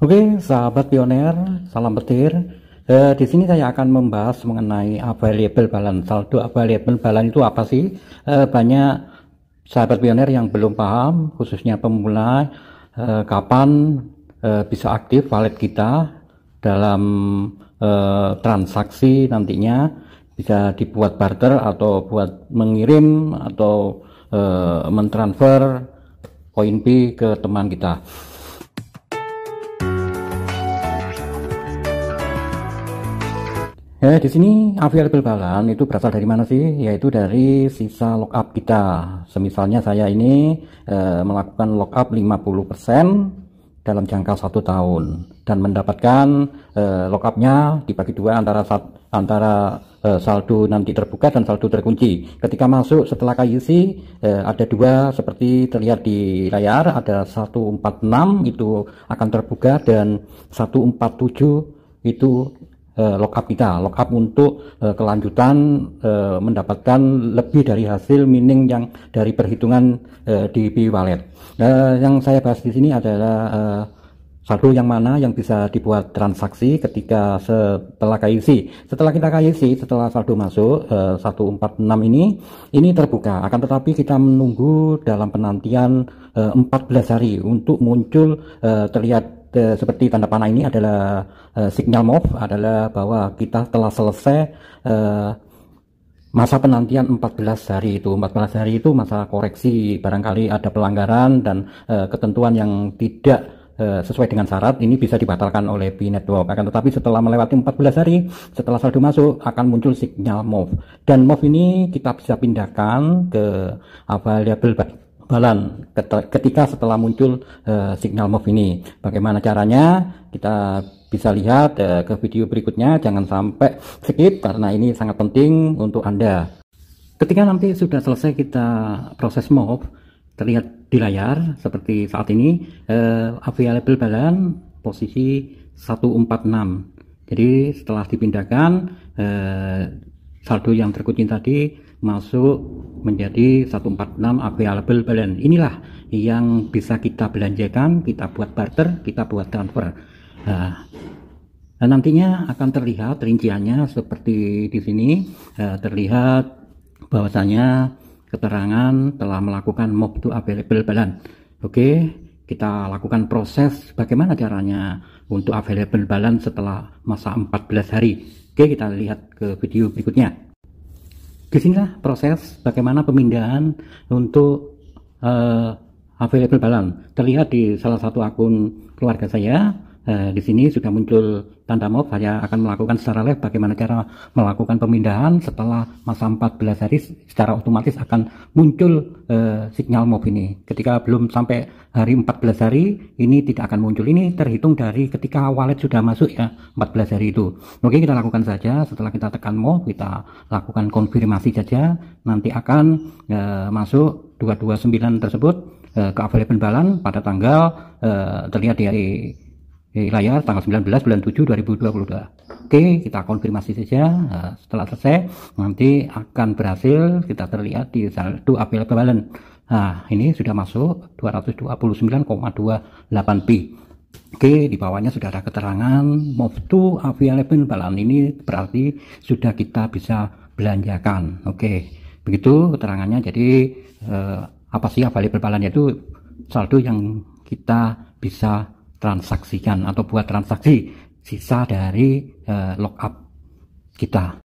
Oke, sahabat pioner, salam petir. Eh, di sini saya akan membahas mengenai available balance. Saldo available balance itu apa sih? Eh, banyak sahabat pioner yang belum paham, khususnya pemula, eh, kapan eh, bisa aktif wallet kita dalam eh, transaksi nantinya bisa dibuat barter atau buat mengirim atau eh, mentransfer koin B ke teman kita. Ya, di sini available balan itu berasal dari mana sih? Yaitu dari sisa up kita. Semisalnya saya ini e, melakukan lockup 50% dalam jangka satu tahun dan mendapatkan e, upnya dibagi dua antara antara e, saldo nanti terbuka dan saldo terkunci. Ketika masuk setelah KYC e, ada dua seperti terlihat di layar ada 146 itu akan terbuka dan 147 itu lokap eh, lokap kita, lokap untuk uh, kelanjutan uh, mendapatkan lebih dari hasil mining yang dari perhitungan uh, di P Wallet. Uh, yang saya bahas di sini adalah uh, saldo yang mana yang bisa dibuat transaksi ketika setelah KYC. Setelah kita KYC, setelah saldo masuk uh, 146 ini, ini terbuka. Akan tetapi kita menunggu dalam penantian uh, 14 hari untuk muncul uh, terlihat seperti tanda panah ini adalah uh, signal move, adalah bahwa kita telah selesai uh, masa penantian 14 hari itu 14 hari itu masa koreksi barangkali ada pelanggaran dan uh, ketentuan yang tidak sesuai dengan syarat ini bisa dibatalkan oleh B network akan tetapi setelah melewati 14 hari setelah saldo masuk akan muncul signal move, dan move ini kita bisa pindahkan ke available kekebalan ketika setelah muncul uh, signal move ini. Bagaimana caranya? Kita bisa lihat uh, ke video berikutnya. Jangan sampai skip karena ini sangat penting untuk Anda. Ketika nanti sudah selesai kita proses move, terlihat di layar seperti saat ini uh, available balance posisi 146. Jadi setelah dipindahkan uh, saldo yang terkunci tadi masuk menjadi 146 available balance. Inilah yang bisa kita belanjakan, kita buat barter, kita buat transfer. Nah, nah nantinya akan terlihat rinciannya seperti di sini eh, terlihat bahwasanya keterangan telah melakukan mob to available balance. Oke, kita lakukan proses bagaimana caranya untuk available balance setelah masa 14 hari. Oke, kita lihat ke video berikutnya disinilah proses bagaimana pemindahan untuk uh, available balance terlihat di salah satu akun keluarga saya Eh, di sini sudah muncul tanda mod saya akan melakukan secara live bagaimana cara melakukan pemindahan setelah masa 14 hari secara otomatis akan muncul eh, signal mob ini ketika belum sampai hari 14 hari ini tidak akan muncul ini terhitung dari ketika wallet sudah masuk ya 14 hari itu oke kita lakukan saja setelah kita tekan mob kita lakukan konfirmasi saja nanti akan eh, masuk 229 tersebut eh, ke available balance pada tanggal uh, terlihat di hari di layar tanggal 19 bulan 7 2022. Oke, kita konfirmasi saja. Nah, setelah selesai nanti akan berhasil kita terlihat di saldo apel balance. Nah, ini sudah masuk 229,28 p. Oke, di bawahnya sudah ada keterangan move to available balance ini berarti sudah kita bisa belanjakan. Oke, begitu keterangannya. Jadi eh, apa sih available balance itu saldo yang kita bisa transaksikan atau buat transaksi sisa dari uh, up kita.